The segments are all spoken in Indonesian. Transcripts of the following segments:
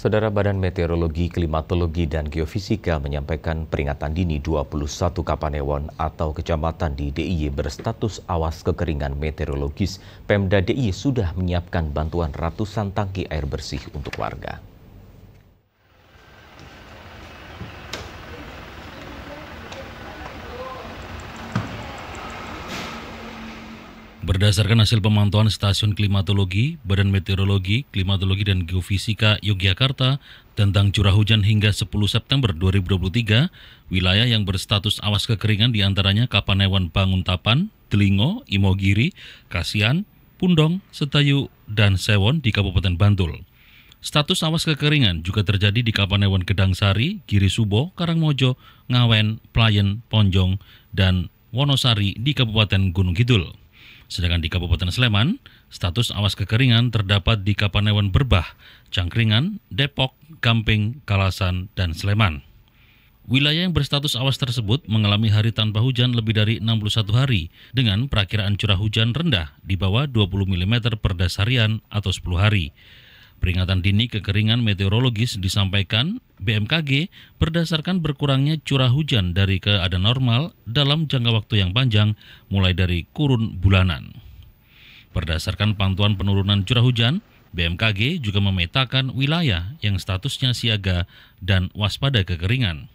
Saudara Badan Meteorologi, Klimatologi, dan Geofisika menyampaikan peringatan dini 21 Kapanewon atau kecamatan di DIY berstatus awas kekeringan meteorologis. Pemda DIY sudah menyiapkan bantuan ratusan tangki air bersih untuk warga. Berdasarkan hasil pemantauan Stasiun Klimatologi, Badan Meteorologi, Klimatologi dan Geofisika Yogyakarta tentang curah hujan hingga 10 September 2023, wilayah yang berstatus awas kekeringan diantaranya Kapanewon Banguntapan, Telingo, Imogiri, Kasian, Pundong, Setayu, dan Sewon di Kabupaten Bantul. Status awas kekeringan juga terjadi di Kapanewan Kedangsari, Giri Subo, Karangmojo, Ngawen, Playen, Ponjong, dan Wonosari di Kabupaten Gunung Kidul. Sedangkan di Kabupaten Sleman, status awas kekeringan terdapat di Kapanewon Berbah, Cangkringan, Depok, Gamping, Kalasan, dan Sleman. Wilayah yang berstatus awas tersebut mengalami hari tanpa hujan lebih dari 61 hari dengan perakiraan curah hujan rendah di bawah 20 mm per dasarian atau 10 hari. Peringatan dini kekeringan meteorologis disampaikan BMKG berdasarkan berkurangnya curah hujan dari keadaan normal dalam jangka waktu yang panjang mulai dari kurun bulanan. Berdasarkan pantauan penurunan curah hujan, BMKG juga memetakan wilayah yang statusnya siaga dan waspada kekeringan.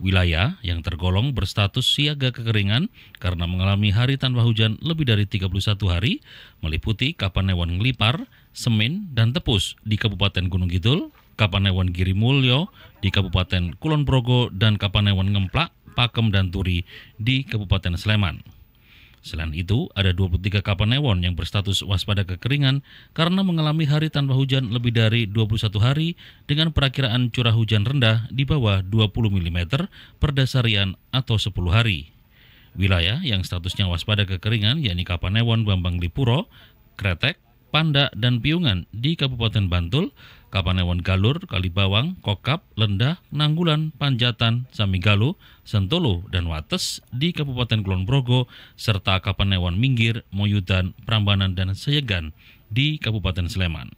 Wilayah yang tergolong berstatus siaga kekeringan karena mengalami hari tanpa hujan lebih dari 31 hari meliputi Kapanewon Ngelipar, Semin, dan Tepus di Kabupaten Gunung Kidul, Kapanewon Giri Girimulyo di Kabupaten Kulon Progo, dan Kapanewon Ngemplak, Pakem, dan Turi di Kabupaten Sleman. Selain itu, ada 23 Kapanewon yang berstatus waspada kekeringan karena mengalami hari tanpa hujan lebih dari 21 hari dengan perakiraan curah hujan rendah di bawah 20 mm per dasarian atau 10 hari. Wilayah yang statusnya waspada kekeringan yakni Kapanewon, Bambang Lipuro, Kretek, Panda, dan Piungan di Kabupaten Bantul, Kapanewon Galur, Kalibawang, Kokap, Lendah, Nanggulan, Panjatan, Samigalu, Sentolo, dan Wates di Kabupaten Kulon Progo, serta Kapanewon Minggir, Moyudan, Prambanan, dan Seyegan di Kabupaten Sleman.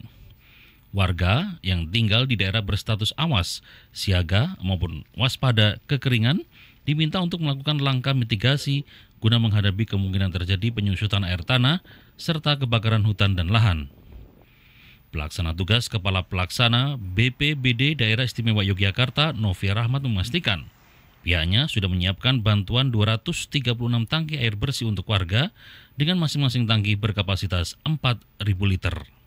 Warga yang tinggal di daerah berstatus awas, siaga maupun waspada kekeringan, diminta untuk melakukan langkah mitigasi guna menghadapi kemungkinan terjadi penyusutan air tanah serta kebakaran hutan dan lahan. Pelaksana tugas Kepala Pelaksana BPBD Daerah Istimewa Yogyakarta, Novi Rahmat memastikan, pihaknya sudah menyiapkan bantuan 236 tangki air bersih untuk warga dengan masing-masing tangki berkapasitas 4.000 liter.